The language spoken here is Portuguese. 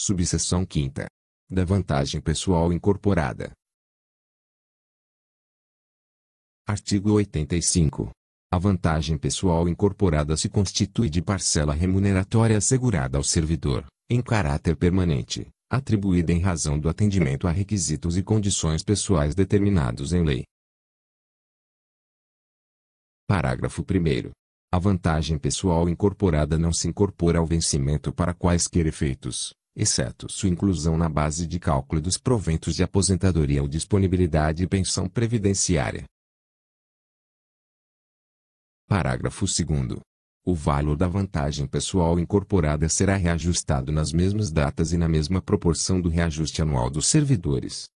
Subseção quinta. Da vantagem pessoal incorporada. Artigo 85. A vantagem pessoal incorporada se constitui de parcela remuneratória assegurada ao servidor, em caráter permanente, atribuída em razão do atendimento a requisitos e condições pessoais determinados em lei. Parágrafo 1. A vantagem pessoal incorporada não se incorpora ao vencimento para quaisquer efeitos, exceto sua inclusão na base de cálculo dos proventos de aposentadoria ou disponibilidade e pensão previdenciária. Parágrafo 2. O valor da vantagem pessoal incorporada será reajustado nas mesmas datas e na mesma proporção do reajuste anual dos servidores.